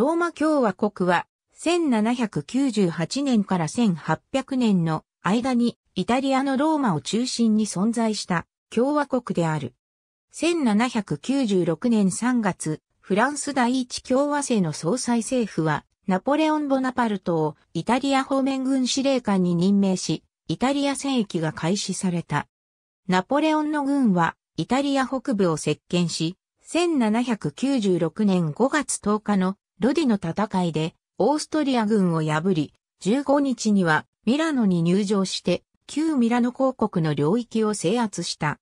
ローマ共和国は1798年から1800年の間にイタリアのローマを中心に存在した共和国である。1796年3月、フランス第一共和制の総裁政府はナポレオン・ボナパルトをイタリア方面軍司令官に任命し、イタリア戦役が開始された。ナポレオンの軍はイタリア北部を席巻し、1796年5月10日のロディの戦いで、オーストリア軍を破り、15日にはミラノに入城して、旧ミラノ公国の領域を制圧した。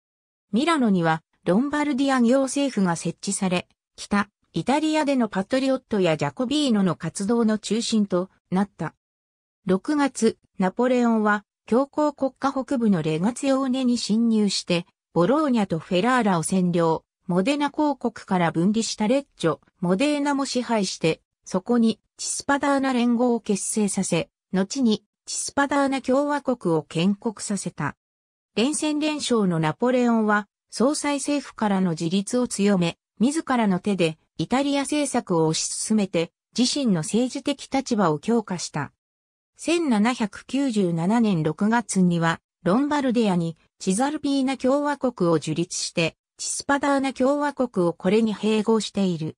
ミラノにはロンバルディア行政府が設置され、北、イタリアでのパトリオットやジャコビーノの活動の中心となった。6月、ナポレオンは強硬国家北部のレガツヨーネに侵入して、ボローニャとフェラーラを占領。モデナ公国から分離したレッジョ、モデーナも支配して、そこにチスパダーナ連合を結成させ、後にチスパダーナ共和国を建国させた。連戦連勝のナポレオンは、総裁政府からの自立を強め、自らの手でイタリア政策を推し進めて、自身の政治的立場を強化した。1797年6月には、ロンバルディアにチザルピーナ共和国を樹立して、チスパダーナ共和国をこれに併合している。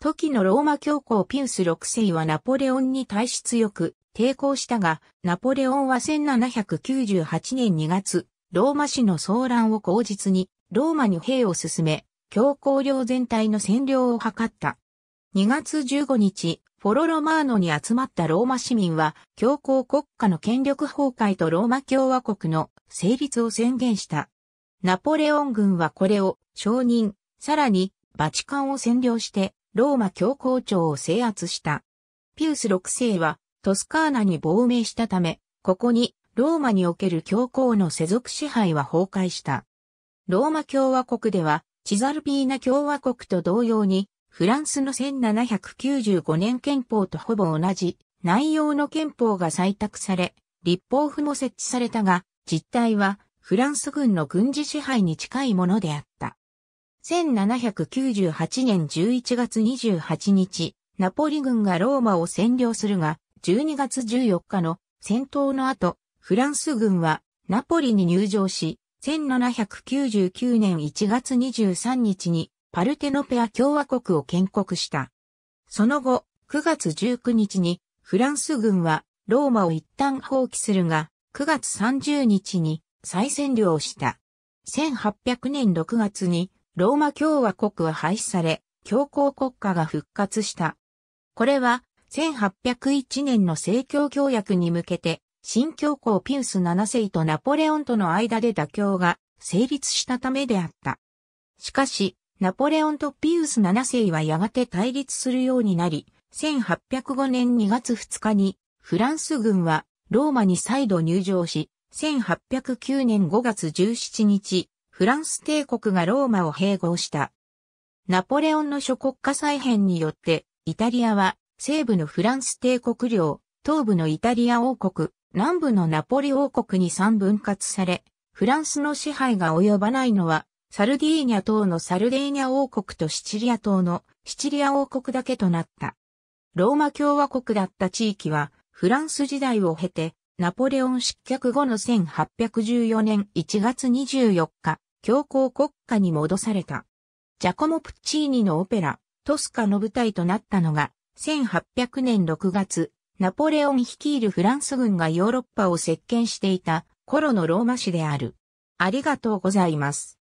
時のローマ教皇ピウス6世はナポレオンに対し強く抵抗したが、ナポレオンは1798年2月、ローマ市の騒乱を口実に、ローマに兵を進め、教皇領全体の占領を図った。2月15日、フォロロマーノに集まったローマ市民は、教皇国家の権力崩壊とローマ共和国の成立を宣言した。ナポレオン軍はこれを承認、さらにバチカンを占領してローマ教皇庁を制圧した。ピウス6世はトスカーナに亡命したため、ここにローマにおける教皇の世俗支配は崩壊した。ローマ共和国ではチザルピーナ共和国と同様にフランスの1795年憲法とほぼ同じ内容の憲法が採択され、立法府も設置されたが、実態はフランス軍の軍事支配に近いものであった。1798年11月28日、ナポリ軍がローマを占領するが、12月14日の戦闘の後、フランス軍はナポリに入場し、1799年1月23日にパルテノペア共和国を建国した。その後、9月19日にフランス軍はローマを一旦放棄するが、9月30日に再占領した。1800年6月にローマ共和国は廃止され、教皇国家が復活した。これは1801年の政教協約に向けて、新教皇ピウス7世とナポレオンとの間で妥協が成立したためであった。しかし、ナポレオンとピウス7世はやがて対立するようになり、1805年2月2日にフランス軍はローマに再度入場し、1809年5月17日、フランス帝国がローマを併合した。ナポレオンの諸国家再編によって、イタリアは西部のフランス帝国領、東部のイタリア王国、南部のナポリ王国に3分割され、フランスの支配が及ばないのは、サルディーニャ島のサルデーニャ王国とシチリア島のシチリア王国だけとなった。ローマ共和国だった地域は、フランス時代を経て、ナポレオン失脚後の1814年1月24日、強行国家に戻された。ジャコモ・プッチーニのオペラ、トスカの舞台となったのが、1800年6月、ナポレオン率いるフランス軍がヨーロッパを席巻していた頃のローマ市である。ありがとうございます。